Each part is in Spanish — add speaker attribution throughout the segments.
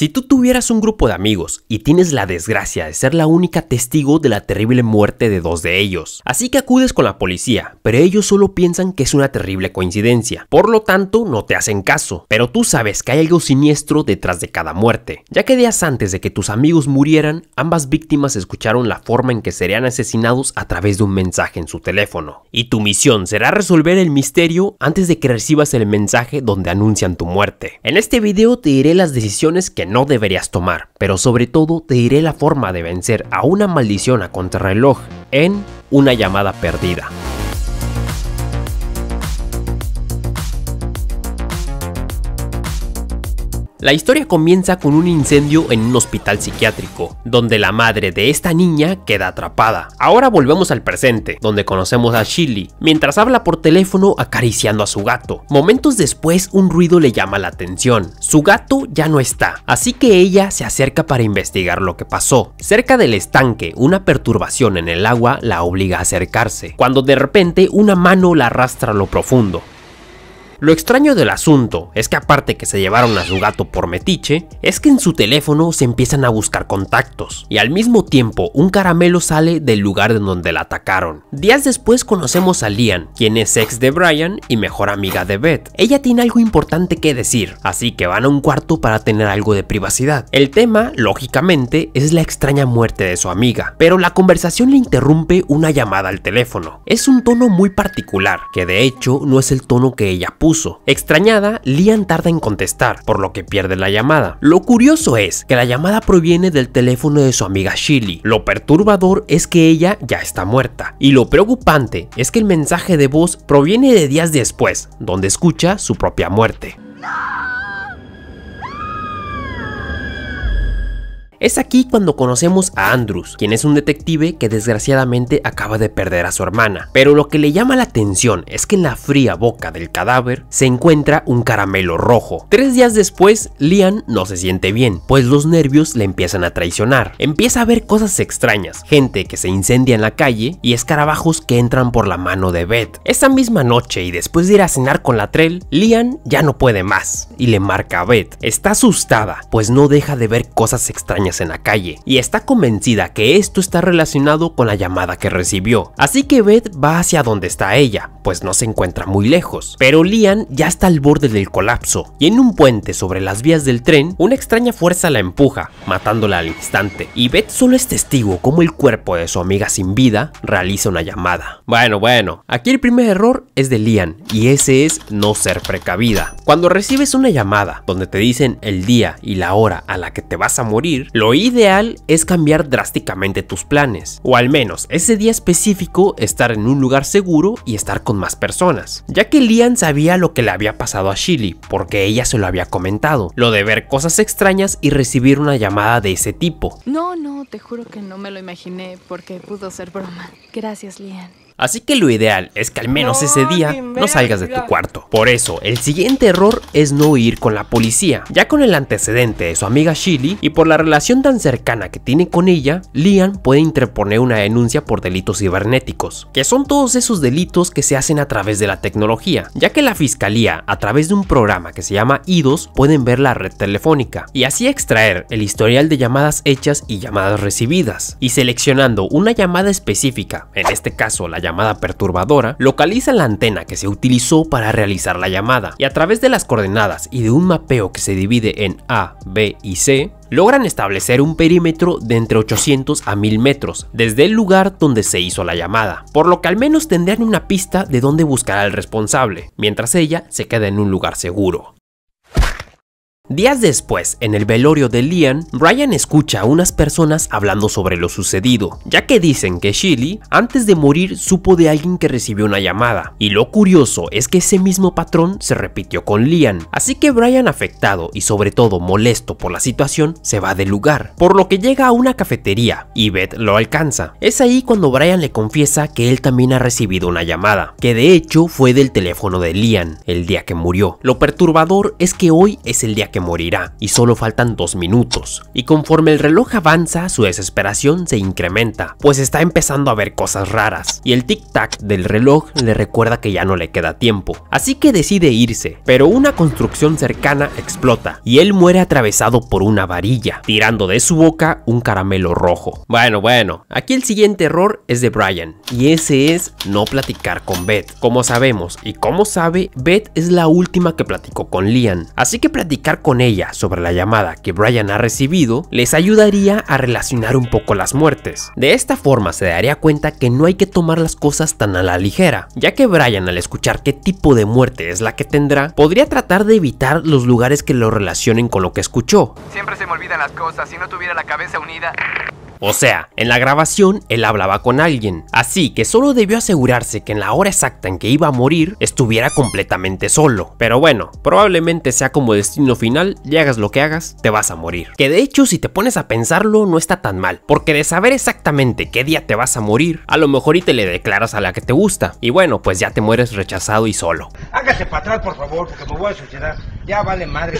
Speaker 1: Si tú tuvieras un grupo de amigos y tienes la desgracia de ser la única testigo de la terrible muerte de dos de ellos, así que acudes con la policía, pero ellos solo piensan que es una terrible coincidencia, por lo tanto no te hacen caso, pero tú sabes que hay algo siniestro detrás de cada muerte, ya que días antes de que tus amigos murieran, ambas víctimas escucharon la forma en que serían asesinados a través de un mensaje en su teléfono, y tu misión será resolver el misterio antes de que recibas el mensaje donde anuncian tu muerte. En este video te diré las decisiones que no deberías tomar, pero sobre todo te diré la forma de vencer a una maldición a contrarreloj en una llamada perdida. La historia comienza con un incendio en un hospital psiquiátrico, donde la madre de esta niña queda atrapada. Ahora volvemos al presente, donde conocemos a Shilly, mientras habla por teléfono acariciando a su gato. Momentos después un ruido le llama la atención. Su gato ya no está, así que ella se acerca para investigar lo que pasó. Cerca del estanque, una perturbación en el agua la obliga a acercarse, cuando de repente una mano la arrastra a lo profundo. Lo extraño del asunto es que aparte que se llevaron a su gato por metiche, es que en su teléfono se empiezan a buscar contactos, y al mismo tiempo un caramelo sale del lugar en donde la atacaron. Días después conocemos a Lian, quien es ex de Brian y mejor amiga de Beth. Ella tiene algo importante que decir, así que van a un cuarto para tener algo de privacidad. El tema, lógicamente, es la extraña muerte de su amiga, pero la conversación le interrumpe una llamada al teléfono. Es un tono muy particular, que de hecho no es el tono que ella puso Extrañada, Lian tarda en contestar, por lo que pierde la llamada. Lo curioso es que la llamada proviene del teléfono de su amiga Shilly. Lo perturbador es que ella ya está muerta. Y lo preocupante es que el mensaje de voz proviene de días después, donde escucha su propia muerte. Es aquí cuando conocemos a Andrews, quien es un detective que desgraciadamente acaba de perder a su hermana. Pero lo que le llama la atención es que en la fría boca del cadáver se encuentra un caramelo rojo. Tres días después, Lian no se siente bien, pues los nervios le empiezan a traicionar. Empieza a ver cosas extrañas, gente que se incendia en la calle y escarabajos que entran por la mano de Beth. Esa misma noche y después de ir a cenar con la Trel, Lian ya no puede más y le marca a Beth. Está asustada, pues no deja de ver cosas extrañas en la calle, y está convencida que esto está relacionado con la llamada que recibió. Así que Beth va hacia donde está ella, pues no se encuentra muy lejos. Pero Lian ya está al borde del colapso, y en un puente sobre las vías del tren, una extraña fuerza la empuja, matándola al instante, y Beth solo es testigo como el cuerpo de su amiga sin vida realiza una llamada. Bueno, bueno, aquí el primer error es de Lian, y ese es no ser precavida. Cuando recibes una llamada donde te dicen el día y la hora a la que te vas a morir, lo ideal es cambiar drásticamente tus planes, o al menos ese día específico estar en un lugar seguro y estar con más personas, ya que Lian sabía lo que le había pasado a Shirley, porque ella se lo había comentado, lo de ver cosas extrañas y recibir una llamada de ese tipo. No, no, te juro que no me lo imaginé porque pudo ser broma. Gracias, Lian. Así que lo ideal es que al menos ese día no salgas de tu cuarto. Por eso, el siguiente error es no ir con la policía. Ya con el antecedente de su amiga Shilly y por la relación tan cercana que tiene con ella, Lian puede interponer una denuncia por delitos cibernéticos, que son todos esos delitos que se hacen a través de la tecnología, ya que la fiscalía, a través de un programa que se llama IDOS, pueden ver la red telefónica y así extraer el historial de llamadas hechas y llamadas recibidas, y seleccionando una llamada específica, en este caso la llamada llamada perturbadora, localiza la antena que se utilizó para realizar la llamada y a través de las coordenadas y de un mapeo que se divide en A, B y C, logran establecer un perímetro de entre 800 a 1000 metros desde el lugar donde se hizo la llamada, por lo que al menos tendrán una pista de dónde buscará al responsable, mientras ella se queda en un lugar seguro. Días después, en el velorio de Lian, Brian escucha a unas personas hablando sobre lo sucedido, ya que dicen que Shilly, antes de morir, supo de alguien que recibió una llamada. Y lo curioso es que ese mismo patrón se repitió con Lian, así que Brian afectado y sobre todo molesto por la situación, se va del lugar, por lo que llega a una cafetería y Beth lo alcanza. Es ahí cuando Brian le confiesa que él también ha recibido una llamada, que de hecho fue del teléfono de Lian, el día que murió. Lo perturbador es que hoy es el día que morirá, y solo faltan dos minutos. Y conforme el reloj avanza, su desesperación se incrementa, pues está empezando a ver cosas raras, y el tic-tac del reloj le recuerda que ya no le queda tiempo. Así que decide irse, pero una construcción cercana explota, y él muere atravesado por una varilla, tirando de su boca un caramelo rojo. Bueno, bueno, aquí el siguiente error es de Brian, y ese es no platicar con Beth. Como sabemos, y como sabe, Beth es la última que platicó con Lian, así que platicar con ella sobre la llamada que Brian ha recibido les ayudaría a relacionar un poco las muertes. De esta forma se daría cuenta que no hay que tomar las cosas tan a la ligera, ya que Brian al escuchar qué tipo de muerte es la que tendrá, podría tratar de evitar los lugares que lo relacionen con lo que escuchó. Siempre se me olvidan las cosas, si no tuviera la cabeza unida... O sea, en la grabación él hablaba con alguien, así que solo debió asegurarse que en la hora exacta en que iba a morir estuviera completamente solo. Pero bueno, probablemente sea como destino final y hagas lo que hagas, te vas a morir. Que de hecho si te pones a pensarlo no está tan mal, porque de saber exactamente qué día te vas a morir, a lo mejor y te le declaras a la que te gusta, y bueno, pues ya te mueres rechazado y solo. Hágase para atrás por favor, porque me voy a suicidar madre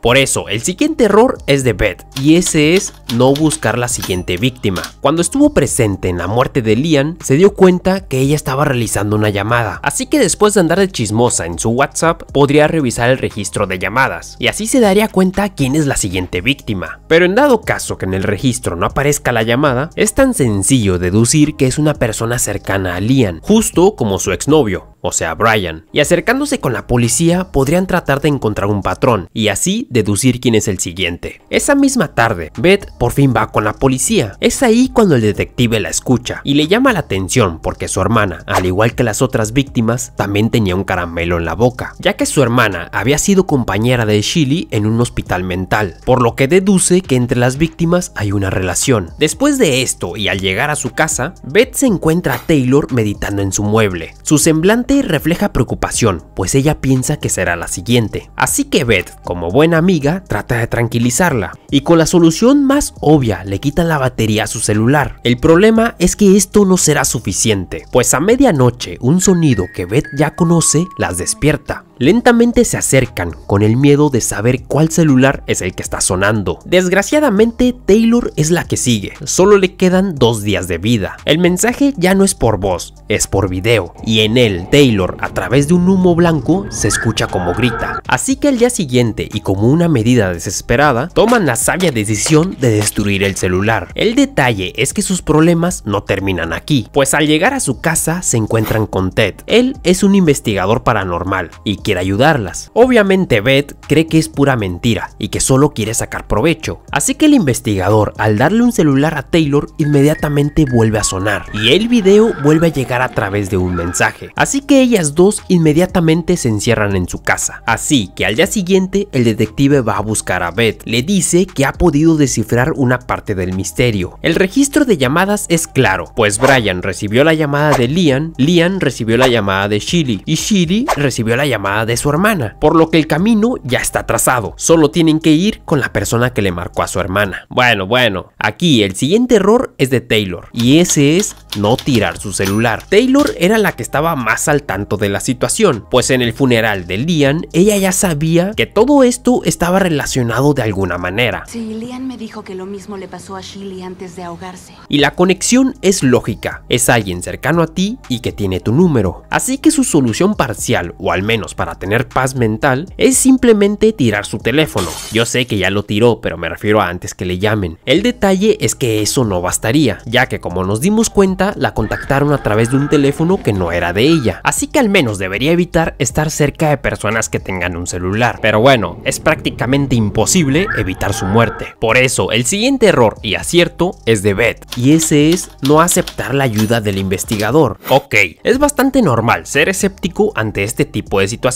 Speaker 1: Por eso, el siguiente error es de Beth, y ese es no buscar la siguiente víctima. Cuando estuvo presente en la muerte de Lian, se dio cuenta que ella estaba realizando una llamada, así que después de andar de chismosa en su WhatsApp, podría revisar el registro de llamadas, y así se daría cuenta quién es la siguiente víctima. Pero en dado caso que en el registro no aparezca la llamada, es tan sencillo deducir que es una persona cercana a Lian, justo como su exnovio o sea Brian, y acercándose con la policía podrían tratar de encontrar un patrón y así deducir quién es el siguiente. Esa misma tarde, Beth por fin va con la policía. Es ahí cuando el detective la escucha y le llama la atención porque su hermana, al igual que las otras víctimas, también tenía un caramelo en la boca, ya que su hermana había sido compañera de Shilly en un hospital mental, por lo que deduce que entre las víctimas hay una relación. Después de esto y al llegar a su casa, Beth se encuentra a Taylor meditando en su mueble. Su semblante refleja preocupación, pues ella piensa que será la siguiente. Así que Beth, como buena amiga, trata de tranquilizarla y con la solución más obvia le quita la batería a su celular. El problema es que esto no será suficiente, pues a medianoche un sonido que Beth ya conoce las despierta. Lentamente se acercan, con el miedo de saber cuál celular es el que está sonando. Desgraciadamente, Taylor es la que sigue, solo le quedan dos días de vida. El mensaje ya no es por voz, es por video, y en él, Taylor, a través de un humo blanco, se escucha como grita. Así que al día siguiente, y como una medida desesperada, toman la sabia decisión de destruir el celular. El detalle es que sus problemas no terminan aquí, pues al llegar a su casa se encuentran con Ted. Él es un investigador paranormal, y que ayudarlas. Obviamente Beth cree que es pura mentira y que solo quiere sacar provecho, así que el investigador al darle un celular a Taylor inmediatamente vuelve a sonar y el video vuelve a llegar a través de un mensaje, así que ellas dos inmediatamente se encierran en su casa. Así que al día siguiente el detective va a buscar a Beth, le dice que ha podido descifrar una parte del misterio. El registro de llamadas es claro, pues Brian recibió la llamada de Lian, Lian recibió la llamada de Shilly y Shilly recibió la llamada de su hermana, por lo que el camino ya está trazado, solo tienen que ir con la persona que le marcó a su hermana. Bueno, bueno, aquí el siguiente error es de Taylor, y ese es no tirar su celular. Taylor era la que estaba más al tanto de la situación, pues en el funeral de Lian, ella ya sabía que todo esto estaba relacionado de alguna manera. me dijo que lo mismo le pasó a antes de ahogarse. Y la conexión es lógica, es alguien cercano a ti y que tiene tu número. Así que su solución parcial, o al menos para tener paz mental es simplemente tirar su teléfono. Yo sé que ya lo tiró, pero me refiero a antes que le llamen. El detalle es que eso no bastaría, ya que como nos dimos cuenta, la contactaron a través de un teléfono que no era de ella. Así que al menos debería evitar estar cerca de personas que tengan un celular. Pero bueno, es prácticamente imposible evitar su muerte. Por eso, el siguiente error y acierto es de Beth, y ese es no aceptar la ayuda del investigador. Ok, es bastante normal ser escéptico ante este tipo de situaciones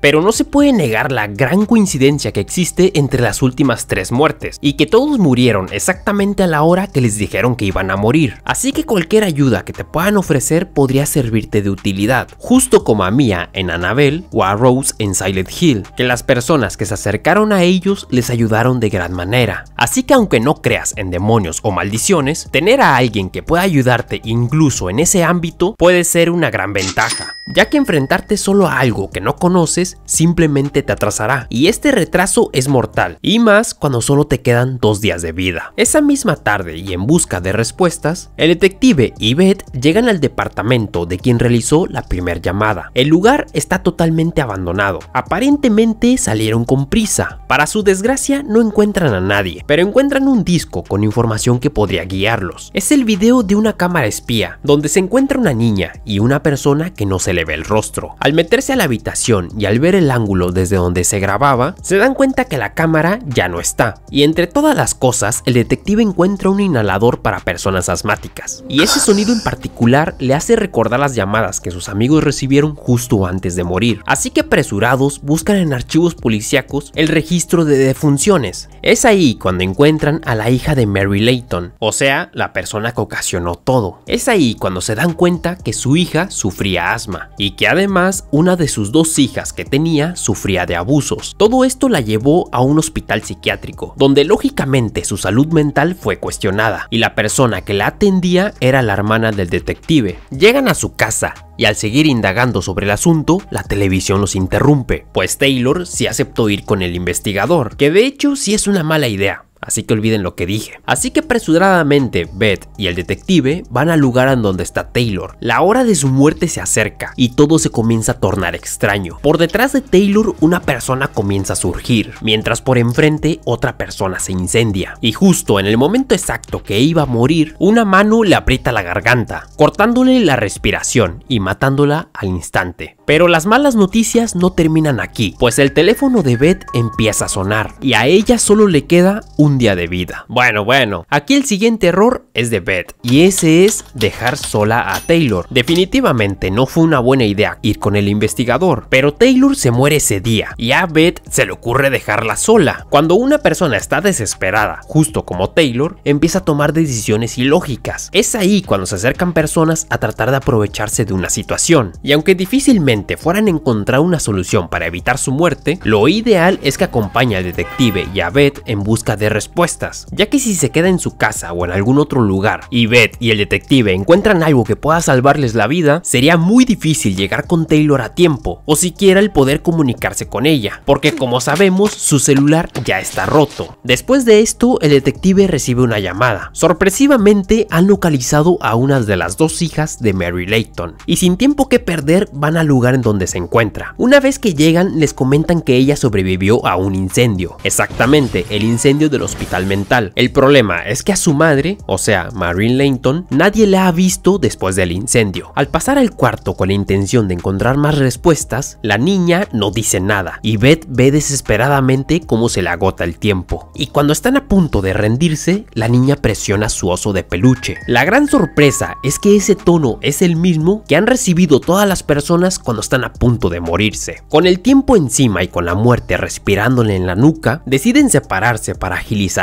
Speaker 1: pero no se puede negar la gran coincidencia que existe entre las últimas tres muertes, y que todos murieron exactamente a la hora que les dijeron que iban a morir, así que cualquier ayuda que te puedan ofrecer podría servirte de utilidad, justo como a Mia en Annabelle o a Rose en Silent Hill, que las personas que se acercaron a ellos les ayudaron de gran manera. Así que aunque no creas en demonios o maldiciones, tener a alguien que pueda ayudarte incluso en ese ámbito puede ser una gran ventaja, ya que enfrentarte solo a algo que no conoces, simplemente te atrasará. Y este retraso es mortal, y más cuando solo te quedan dos días de vida. Esa misma tarde y en busca de respuestas, el detective y Beth llegan al departamento de quien realizó la primera llamada. El lugar está totalmente abandonado. Aparentemente salieron con prisa. Para su desgracia no encuentran a nadie, pero encuentran un disco con información que podría guiarlos. Es el video de una cámara espía, donde se encuentra una niña y una persona que no se le ve el rostro. Al meterse a la habitación, y al ver el ángulo desde donde se grababa, se dan cuenta que la cámara ya no está. Y entre todas las cosas, el detective encuentra un inhalador para personas asmáticas. Y ese sonido en particular le hace recordar las llamadas que sus amigos recibieron justo antes de morir. Así que apresurados buscan en archivos policíacos el registro de defunciones. Es ahí cuando encuentran a la hija de Mary Layton, o sea, la persona que ocasionó todo. Es ahí cuando se dan cuenta que su hija sufría asma y que además una de sus dos hijas que tenía sufría de abusos. Todo esto la llevó a un hospital psiquiátrico, donde lógicamente su salud mental fue cuestionada, y la persona que la atendía era la hermana del detective. Llegan a su casa, y al seguir indagando sobre el asunto, la televisión los interrumpe, pues Taylor sí aceptó ir con el investigador, que de hecho sí es una mala idea, así que olviden lo que dije. Así que apresuradamente, Beth y el detective van al lugar en donde está Taylor. La hora de su muerte se acerca y todo se comienza a tornar extraño. Por detrás de Taylor, una persona comienza a surgir, mientras por enfrente otra persona se incendia. Y justo en el momento exacto que iba a morir, una mano le aprieta la garganta, cortándole la respiración y matándola al instante. Pero las malas noticias no terminan aquí, pues el teléfono de Beth empieza a sonar y a ella solo le queda un día de vida. Bueno, bueno. Aquí el siguiente error es de Beth, y ese es dejar sola a Taylor. Definitivamente no fue una buena idea ir con el investigador, pero Taylor se muere ese día, y a Beth se le ocurre dejarla sola. Cuando una persona está desesperada, justo como Taylor, empieza a tomar decisiones ilógicas. Es ahí cuando se acercan personas a tratar de aprovecharse de una situación. Y aunque difícilmente fueran a encontrar una solución para evitar su muerte, lo ideal es que acompañe al detective y a Beth en busca de respuestas, ya que si se queda en su casa o en algún otro lugar y Beth y el detective encuentran algo que pueda salvarles la vida, sería muy difícil llegar con Taylor a tiempo o siquiera el poder comunicarse con ella, porque como sabemos su celular ya está roto. Después de esto, el detective recibe una llamada. Sorpresivamente han localizado a una de las dos hijas de Mary Layton y sin tiempo que perder van al lugar en donde se encuentra. Una vez que llegan les comentan que ella sobrevivió a un incendio, exactamente el incendio de los hospital mental. El problema es que a su madre, o sea, Marine Layton, nadie la ha visto después del incendio. Al pasar al cuarto con la intención de encontrar más respuestas, la niña no dice nada y Beth ve desesperadamente cómo se le agota el tiempo. Y cuando están a punto de rendirse, la niña presiona su oso de peluche. La gran sorpresa es que ese tono es el mismo que han recibido todas las personas cuando están a punto de morirse. Con el tiempo encima y con la muerte respirándole en la nuca, deciden separarse para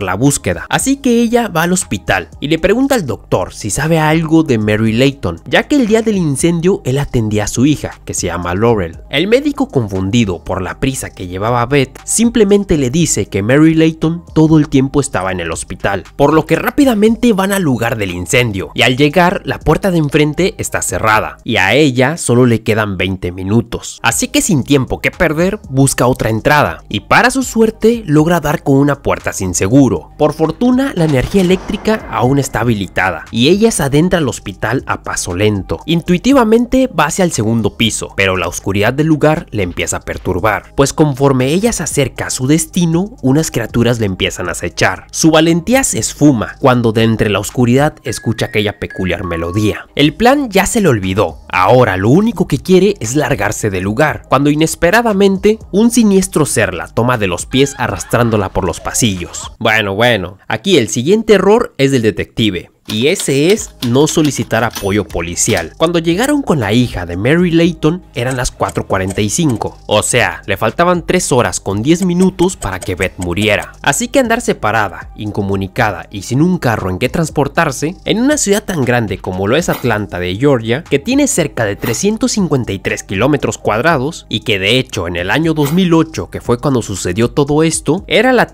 Speaker 1: la búsqueda. Así que ella va al hospital y le pregunta al doctor si sabe algo de Mary Layton, ya que el día del incendio él atendía a su hija, que se llama Laurel. El médico confundido por la prisa que llevaba Beth, simplemente le dice que Mary Layton todo el tiempo estaba en el hospital, por lo que rápidamente van al lugar del incendio y al llegar la puerta de enfrente está cerrada y a ella solo le quedan 20 minutos. Así que sin tiempo que perder busca otra entrada y para su suerte logra dar con una puerta sin seguro. Por fortuna, la energía eléctrica aún está habilitada y ella se adentra al hospital a paso lento. Intuitivamente va hacia el segundo piso, pero la oscuridad del lugar le empieza a perturbar, pues conforme ella se acerca a su destino, unas criaturas le empiezan a acechar. Su valentía se esfuma cuando de entre la oscuridad escucha aquella peculiar melodía. El plan ya se le olvidó, Ahora lo único que quiere es largarse del lugar, cuando inesperadamente un siniestro ser la toma de los pies arrastrándola por los pasillos. Bueno, bueno, aquí el siguiente error es del detective, y ese es no solicitar apoyo policial. Cuando llegaron con la hija de Mary Layton eran las 4.45, o sea, le faltaban 3 horas con 10 minutos para que Beth muriera. Así que andar separada, incomunicada y sin un carro en que transportarse, en una ciudad tan grande como lo es Atlanta de Georgia, que tiene cerca de 353 kilómetros cuadrados y que de hecho en el año 2008, que fue cuando sucedió todo esto, era la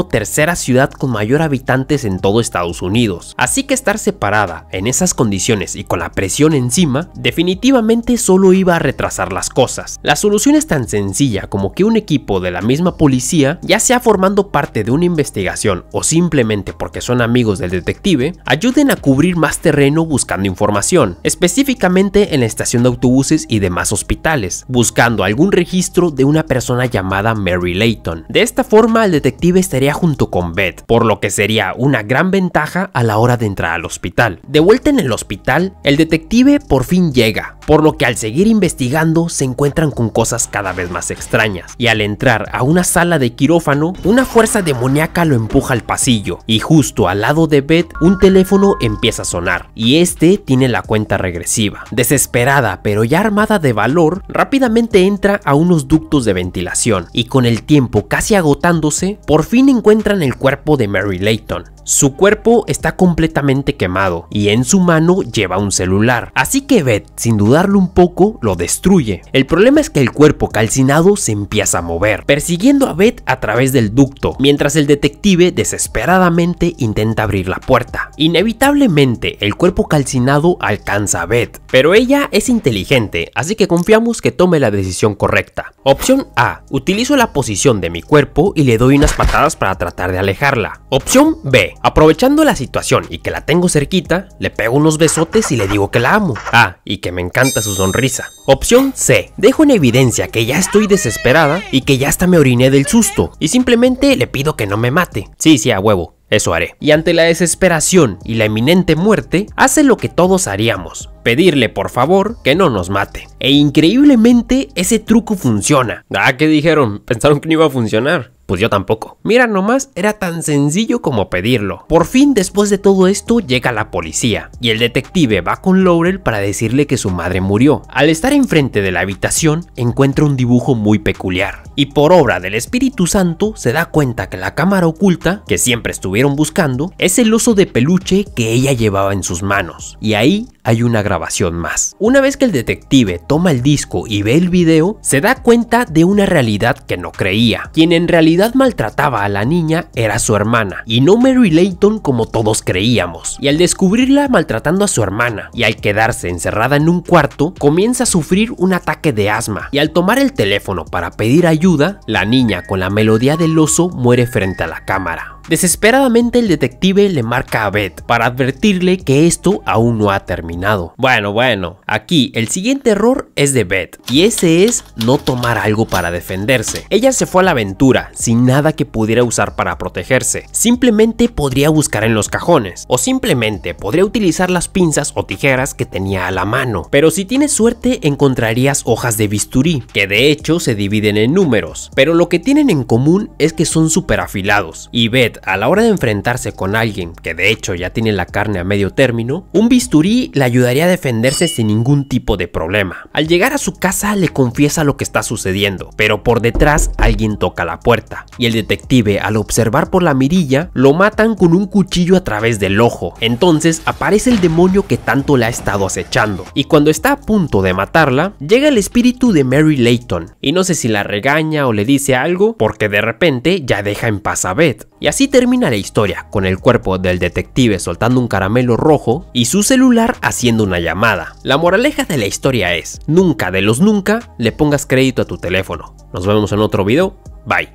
Speaker 1: tercera ciudad con mayor habitantes en todo Estados Unidos. Así que estar separada en esas condiciones y con la presión encima, definitivamente solo iba a retrasar las cosas. La solución es tan sencilla como que un equipo de la misma policía, ya sea formando parte de una investigación o simplemente porque son amigos del detective, ayuden a cubrir más terreno buscando información, específicamente en la estación de autobuses y demás hospitales, buscando algún registro de una persona llamada Mary Layton. De esta forma el detective estaría junto con Beth, por lo que sería una gran ventaja a la hora de entra al hospital. De vuelta en el hospital, el detective por fin llega, por lo que al seguir investigando se encuentran con cosas cada vez más extrañas, y al entrar a una sala de quirófano, una fuerza demoníaca lo empuja al pasillo, y justo al lado de Beth un teléfono empieza a sonar, y este tiene la cuenta regresiva. Desesperada pero ya armada de valor, rápidamente entra a unos ductos de ventilación, y con el tiempo casi agotándose, por fin encuentran el cuerpo de Mary Layton, su cuerpo está completamente quemado y en su mano lleva un celular, así que Beth, sin duda un poco, lo destruye. El problema es que el cuerpo calcinado se empieza a mover, persiguiendo a Beth a través del ducto, mientras el detective desesperadamente intenta abrir la puerta. Inevitablemente, el cuerpo calcinado alcanza a Beth, pero ella es inteligente, así que confiamos que tome la decisión correcta. Opción A. Utilizo la posición de mi cuerpo y le doy unas patadas para tratar de alejarla. Opción B. Aprovechando la situación y que la tengo cerquita, le pego unos besotes y le digo que la amo. Ah, y que me encanta su sonrisa. Opción C. Dejo en evidencia que ya estoy desesperada y que ya hasta me oriné del susto y simplemente le pido que no me mate. Sí, sí, a huevo. Eso haré. Y ante la desesperación y la inminente muerte, hace lo que todos haríamos. Pedirle por favor que no nos mate. E increíblemente ese truco funciona. Ah, ¿qué dijeron? Pensaron que no iba a funcionar. Pues yo tampoco. Mira nomás, era tan sencillo como pedirlo. Por fin, después de todo esto, llega la policía y el detective va con Laurel para decirle que su madre murió. Al estar enfrente de la habitación, encuentra un dibujo muy peculiar y por obra del Espíritu Santo se da cuenta que la cámara oculta, que siempre estuvieron buscando, es el oso de peluche que ella llevaba en sus manos. Y ahí hay una grabación más. Una vez que el detective toma el disco y ve el video, se da cuenta de una realidad que no creía. Quien en realidad maltrataba a la niña era su hermana, y no Mary Layton como todos creíamos. Y al descubrirla maltratando a su hermana, y al quedarse encerrada en un cuarto, comienza a sufrir un ataque de asma, y al tomar el teléfono para pedir ayuda, la niña con la melodía del oso muere frente a la cámara. Desesperadamente el detective le marca a Beth para advertirle que esto aún no ha terminado. Bueno, bueno, aquí el siguiente error es de Beth y ese es no tomar algo para defenderse. Ella se fue a la aventura sin nada que pudiera usar para protegerse. Simplemente podría buscar en los cajones o simplemente podría utilizar las pinzas o tijeras que tenía a la mano. Pero si tienes suerte encontrarías hojas de bisturí, que de hecho se dividen en números, pero lo que tienen en común es que son super afilados y Beth a la hora de enfrentarse con alguien que de hecho ya tiene la carne a medio término, un bisturí le ayudaría a defenderse sin ningún tipo de problema. Al llegar a su casa le confiesa lo que está sucediendo, pero por detrás alguien toca la puerta, y el detective al observar por la mirilla lo matan con un cuchillo a través del ojo. Entonces aparece el demonio que tanto la ha estado acechando, y cuando está a punto de matarla, llega el espíritu de Mary Layton, y no sé si la regaña o le dice algo, porque de repente ya deja en paz a Beth, y así Así termina la historia, con el cuerpo del detective soltando un caramelo rojo y su celular haciendo una llamada. La moraleja de la historia es, nunca de los nunca le pongas crédito a tu teléfono. Nos vemos en otro video, bye.